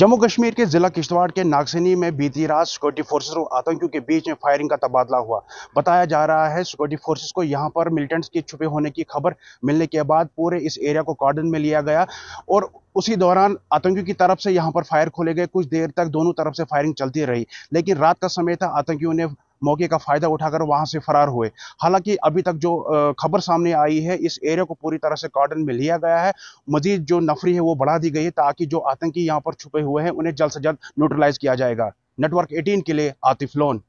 जम्मू कश्मीर के जिला किश्तवाड़ के नागसनी में बीती रात सिक्योरिटी फोर्सेस और आतंकियों के बीच में फायरिंग का तबादला हुआ बताया जा रहा है सिक्योरिटी फोर्सेस को यहां पर मिलिटेंट्स के छुपे होने की खबर मिलने के बाद पूरे इस एरिया को कॉर्डन में लिया गया और उसी दौरान आतंकियों की तरफ से यहां पर फायर खोले गए कुछ देर तक दोनों तरफ से फायरिंग चलती रही लेकिन रात का समय था आतंकियों ने मौके का फ़ायदा उठाकर वहाँ से फरार हुए हालांकि अभी तक जो खबर सामने आई है इस एरिया को पूरी तरह से कार्डन में लिया गया है मजीद जो नफरी है वो बढ़ा दी गई है ताकि जो आतंकी यहाँ पर छुपे हुए हैं उन्हें जल्द से जल्द न्यूट्रलाइज किया जाएगा नेटवर्क एटीन के लिए आतिफ लोन